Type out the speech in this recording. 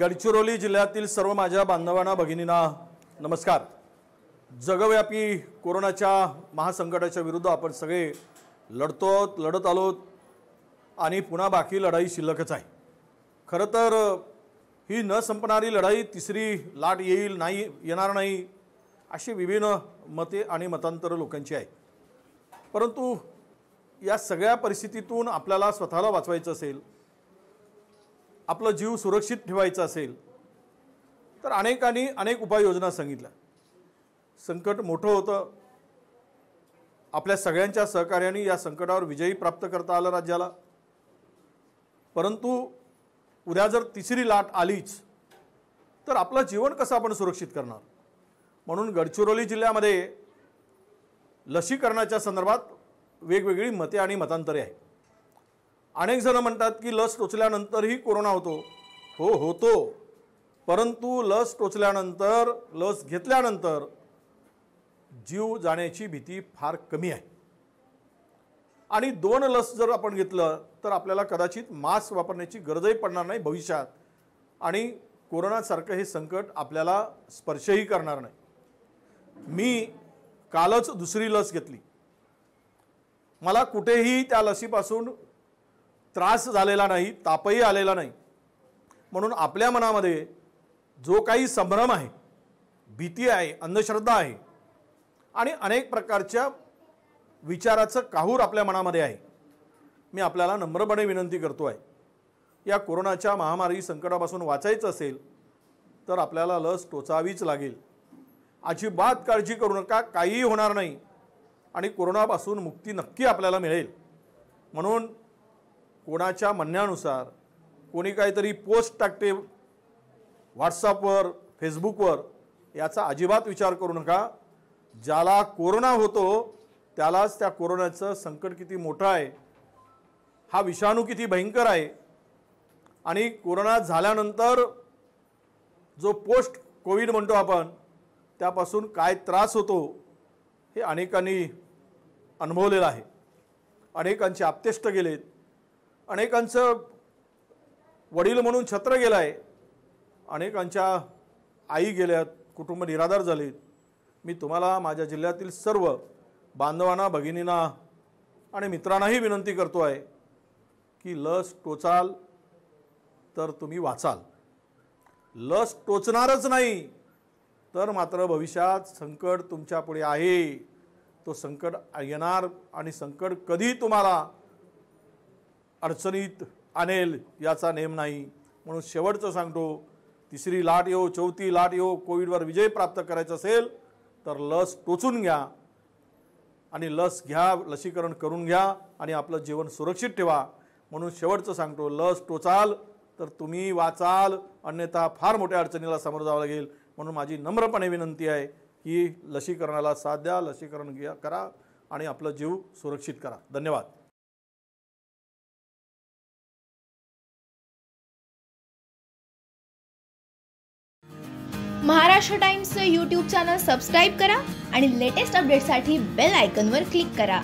गडचिरोली जिल्ह्यातील सर्व माझ्या बांधवांना भगिनींना नमस्कार जगव्यापी कोरोनाच्या महासंकटाच्या विरुद्ध आपण सगळे लढतो लढत आलोत आणि पुन्हा बाकी लढाई शिल्लकच आहे खरं तर ही न संपणारी लढाई तिसरी लाट येईल नाही येणार नाही अशी विभिन्न मते आणि मतांतर लोकांची आहे परंतु या सगळ्या परिस्थितीतून आपल्याला स्वतःला वाचवायचं असेल आपला जीव सुरक्षित ठेवायचा असेल तर अनेकांनी अनेक उपाययोजना सांगितल्या संकट मोठं होतं आपल्या सगळ्यांच्या सहकार्याने या संकटावर विजयी प्राप्त करता आलं राज्याला परंतु उद्या जर तिसरी लाट आलीच तर आपलं जीवन कसं आपण सुरक्षित करणार म्हणून गडचिरोली जिल्ह्यामध्ये लसीकरणाच्या संदर्भात वेगवेगळी मते आणि मतांतरे आहेत अनेक जणं म्हणतात की लस टोचल्यानंतरही कोरोना होतो हो होतो परंतु लस टोचल्यानंतर लस घेतल्यानंतर जीव जाण्याची भीती फार कमी आहे आणि दोन लस जर आपण घेतलं तर आपल्याला कदाचित मास्क वापरण्याची गरजही पडणार नाही भविष्यात आणि कोरोनासारखं हे संकट आपल्याला स्पर्शही करणार नाही मी कालच दुसरी लस घेतली मला कुठेही त्या लसीपासून त्रास झालेला नाही तापही आलेला नाही म्हणून आपल्या मनामध्ये जो काही संभ्रम आहे भीती आहे अंधश्रद्धा आहे आणि अनेक प्रकारच्या विचाराचं काहूर आपल्या मनामध्ये आहे मी आपल्याला नम्रपणे विनंती करतो आहे या कोरोनाच्या महामारी संकटापासून वाचायचं असेल तर आपल्याला लस टोचावीच लागेल अजिबात काळजी करू नका काहीही होणार नाही आणि कोरोनापासून मुक्ती नक्की आपल्याला मिळेल म्हणून कोणाच्या म्हणण्यानुसार कोणी काहीतरी पोस्ट टाकते व्हॉट्सअपवर फेसबुकवर याचा अजिबात विचार करू नका ज्याला कोरोना होतो त्यालाच त्या कोरोनाचं संकट किती मोठं आहे हा विषाणू किती भयंकर आहे आणि कोरोना झाल्यानंतर जो पोस्ट कोविड म्हणतो आपण त्यापासून काय त्रास होतो हे अनेकांनी अनुभवलेलं आहे अनेकांचे आपतेष्ट गेलेत अनेकांचं वडील म्हणून छत्र गेलं आहे अनेकांच्या आई गेल्यात कुटुंब निराधार झालीत मी तुम्हाला माझ्या जिल्ह्यातील सर्व बांधवांना भगिनींना आणि मित्रांनाही विनंती करतो आहे की लस टोचाल तर तुम्ही वाचाल लस टोचणारच नाही तर मात्र भविष्यात संकट तुमच्यापुढे आहे तो संकट येणार आणि संकट कधी तुम्हाला अडचणीत आणेल याचा नेम नाही म्हणून शेवटचं सांगतो तिसरी लाट येऊ चौथी लाट येऊ कोविडवर विजय प्राप्त करायचा असेल तर लस टोचून घ्या आणि लस घ्या लसीकरण करून घ्या आणि आपलं जीवन सुरक्षित ठेवा म्हणून शेवटचं सांगतो लस टोचाल तर तुम्ही वाचाल अन्यथा फार मोठ्या अडचणीला समोर जावं लागेल म्हणून माझी नम्रपणे विनंती आहे की लसीकरणाला साथ द्या लसीकरण घ्या करा आणि आपलं जीव सुरक्षित करा धन्यवाद महाराष्ट्र टाइम्सचं यूट्यूब चॅनल सबस्क्राईब करा आणि लेटेस्ट अपडेटसाठी बेल आयकनवर क्लिक करा